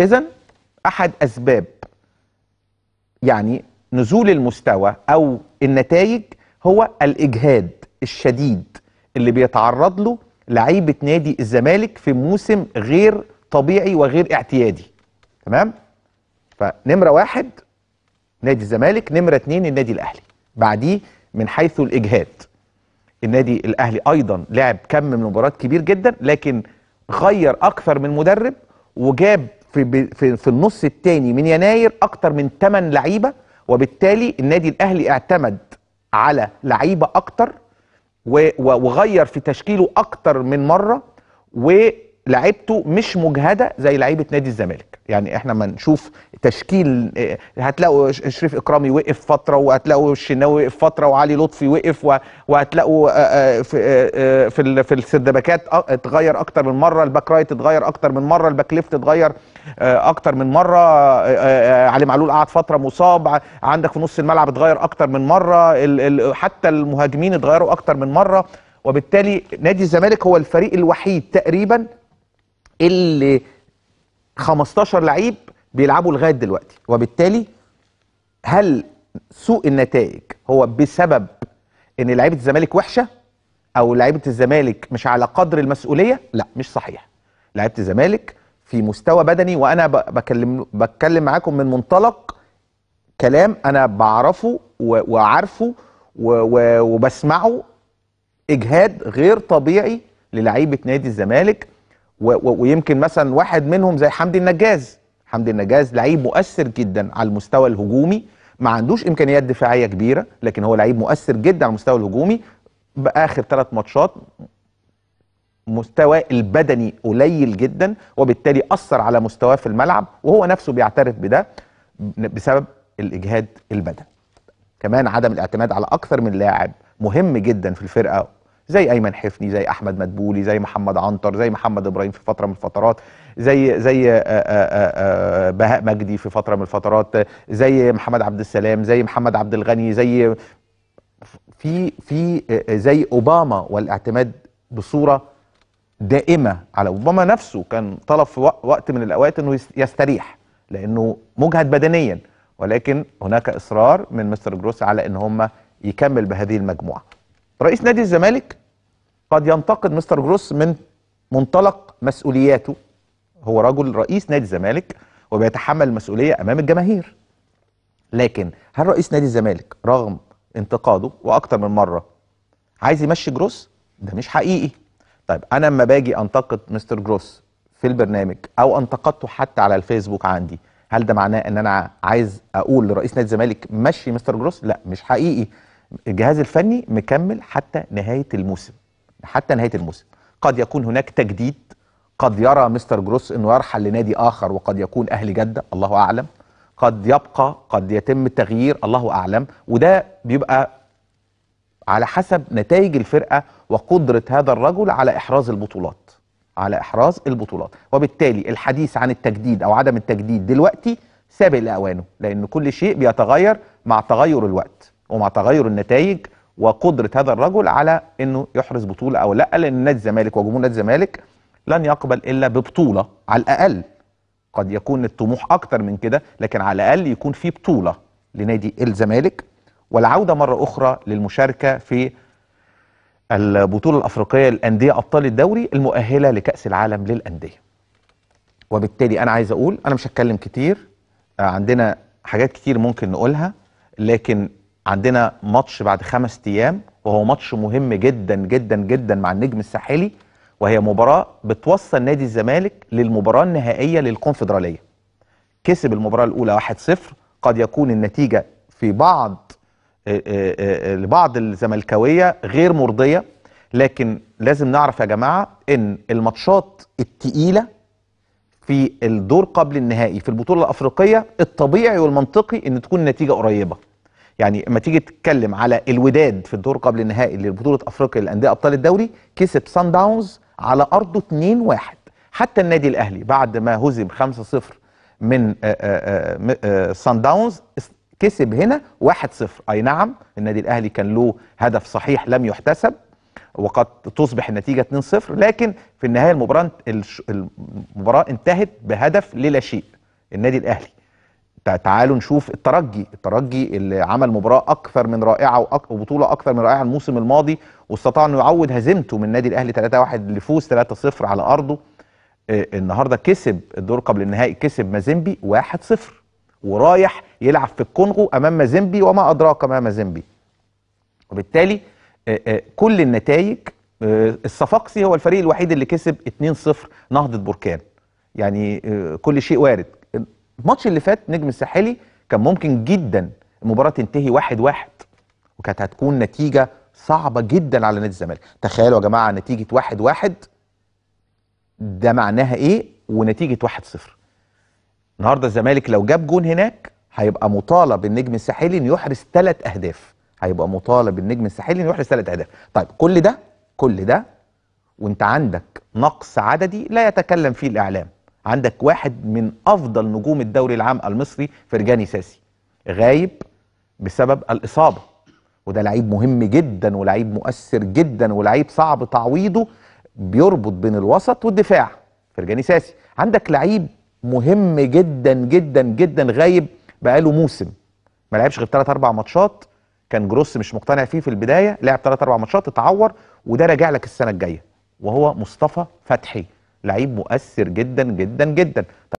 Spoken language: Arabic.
اذا احد اسباب يعني نزول المستوى او النتائج هو الاجهاد الشديد اللي بيتعرض له لعيبه نادي الزمالك في موسم غير طبيعي وغير اعتيادي تمام فنمره واحد نادي الزمالك نمره اتنين النادي الاهلي بعديه من حيث الاجهاد النادي الاهلي ايضا لعب كم من مباريات كبير جدا لكن غير اكثر من مدرب وجاب في في, في النص الثاني من يناير اكتر من 8 لعيبه وبالتالي النادي الاهلي اعتمد على لعيبه اكتر وغير في تشكيله اكتر من مره و لعيبته مش مجهده زي لعيبه نادي الزمالك يعني احنا ما نشوف تشكيل هتلاقوا شريف اكرامي وقف فتره وهتلاقوا الشناوي وقف فتره وعلي لطفي وقف وهتلاقوا في في السردباكات اتغير اكتر من مره الباك رايت اتغير اكتر من مره الباك ليفت اتغير اكتر من مره علي معلول قعد فتره مصاب عندك في نص الملعب اتغير اكتر من مره حتى المهاجمين اتغيروا اكتر من مره وبالتالي نادي الزمالك هو الفريق الوحيد تقريبا اللي 15 لعيب بيلعبوا لغايه دلوقتي وبالتالي هل سوء النتائج هو بسبب ان لعيبه الزمالك وحشه او لعيبه الزمالك مش على قدر المسؤوليه لا مش صحيح لعيبه الزمالك في مستوى بدني وانا بكلم بتكلم معاكم من منطلق كلام انا بعرفه وعارفه وبسمعه اجهاد غير طبيعي للعيبه نادي الزمالك ويمكن مثلا واحد منهم زي حمدي النجاز حمدي النجاز لعيب مؤثر جدا على المستوى الهجومي ما عندوش امكانيات دفاعيه كبيره لكن هو لعيب مؤثر جدا على المستوى الهجومي باخر ثلاث ماتشات مستوى البدني قليل جدا وبالتالي اثر على مستواه في الملعب وهو نفسه بيعترف بده بسبب الاجهاد البدني كمان عدم الاعتماد على اكثر من لاعب مهم جدا في الفرقه زي ايمن حفني زي احمد مدبولي زي محمد عنتر زي محمد ابراهيم في فتره من الفترات زي زي آآ آه، آآ آه، آه، بهاء مجدي في فتره من الفترات زي محمد عبد السلام زي محمد عبد الغني زي في في زي اوباما والاعتماد بصوره دائمه على اوباما نفسه كان طلب في وقت من الاوقات انه يستريح لانه مجهد بدنيا ولكن هناك اصرار من مستر جروس على ان هم يكمل بهذه المجموعه رئيس نادي الزمالك قد ينتقد مستر جروس من منطلق مسؤولياته هو رجل رئيس نادي الزمالك وبيتحمل المسؤوليه امام الجماهير لكن هل رئيس نادي الزمالك رغم انتقاده واكثر من مره عايز يمشي جروس ده مش حقيقي طيب انا لما باجي انتقد مستر جروس في البرنامج او انتقدته حتى على الفيسبوك عندي هل ده معناه ان انا عايز اقول لرئيس نادي الزمالك مشي مستر جروس لا مش حقيقي الجهاز الفني مكمل حتى نهايه الموسم حتى نهايه الموسم قد يكون هناك تجديد قد يرى مستر جروس انه يرحل لنادي اخر وقد يكون اهل جده الله اعلم قد يبقى قد يتم التغيير الله اعلم وده بيبقى على حسب نتائج الفرقه وقدره هذا الرجل على احراز البطولات على احراز البطولات وبالتالي الحديث عن التجديد او عدم التجديد دلوقتي سابق لاوانه لان كل شيء بيتغير مع تغير الوقت ومع تغير النتائج وقدره هذا الرجل على انه يحرز بطوله او لا لان نادي الزمالك وجمهور نادي الزمالك لن يقبل الا ببطوله على الاقل قد يكون الطموح اكتر من كده لكن على الاقل يكون في بطوله لنادي الزمالك والعوده مره اخرى للمشاركه في البطوله الافريقيه للانديه ابطال الدوري المؤهله لكاس العالم للانديه وبالتالي انا عايز اقول انا مش هتكلم كتير عندنا حاجات كتير ممكن نقولها لكن عندنا ماتش بعد خمس ايام وهو ماتش مهم جدا جدا جدا مع النجم الساحلي وهي مباراه بتوصل نادي الزمالك للمباراه النهائيه للكونفدراليه. كسب المباراه الاولى 1-0 قد يكون النتيجه في بعض آه، آه، آه، لبعض الزملكاويه غير مرضيه لكن لازم نعرف يا جماعه ان الماتشات التقيله في الدور قبل النهائي في البطوله الافريقيه الطبيعي والمنطقي ان تكون النتيجه قريبه يعني اما تيجي تتكلم على الوداد في الدور قبل النهائي لبطوله افريقيا للانديه ابطال الدوري كسب سان داونز على ارضه 2-1 حتى النادي الاهلي بعد ما هزم 5-0 من آه، آه، آه، سان داونز كسب هنا 1-0 اي نعم النادي الاهلي كان له هدف صحيح لم يحتسب وقد تصبح النتيجه 2-0 لكن في النهايه المباراه المباراه انتهت بهدف للا شيء النادي الاهلي تعالوا نشوف الترجي الترجي اللي عمل مباراه اكثر من رائعه وبطوله اكثر من رائعه الموسم الماضي واستطاع انه يعوض هزيمته من النادي الاهلي 3-1 لفوز 3-0 على ارضه آه، النهارده كسب الدور قبل النهائي كسب مازيمبي 1-0 ورايح يلعب في الكونغو امام مازيمبي وما ادراك ما مازيمبي وبالتالي آه، آه، كل النتائج الصفاقسي هو الفريق الوحيد اللي كسب 2-0 نهضه بركان يعني كل شيء وارد الماتش اللي فات نجم الساحلي كان ممكن جدا المباراه تنتهي واحد واحد وكانت هتكون نتيجه صعبه جدا على نادي الزمالك تخيلوا يا جماعه نتيجه واحد واحد ده معناها ايه ونتيجه واحد صفر النهارده الزمالك لو جاب جون هناك هيبقى مطالب النجم الساحلي انه يحرز ثلاث اهداف هيبقى مطالب النجم الساحلي انه يحرز ثلاث اهداف طيب كل ده كل ده وانت عندك نقص عددي لا يتكلم فيه الاعلام عندك واحد من افضل نجوم الدوري العام المصري فرجاني ساسي غايب بسبب الاصابه وده لعيب مهم جدا ولعيب مؤثر جدا ولعيب صعب تعويضه بيربط بين الوسط والدفاع فرجاني ساسي عندك لعيب مهم جدا جدا جدا غايب بقاله موسم ما لعبش غير 3 4 ماتشات كان جروس مش مقتنع فيه في البدايه لعب 3 4 ماتشات اتعور وده راجع لك السنه الجايه وهو مصطفى فتحي لعيب مؤثر جدا جدا جدا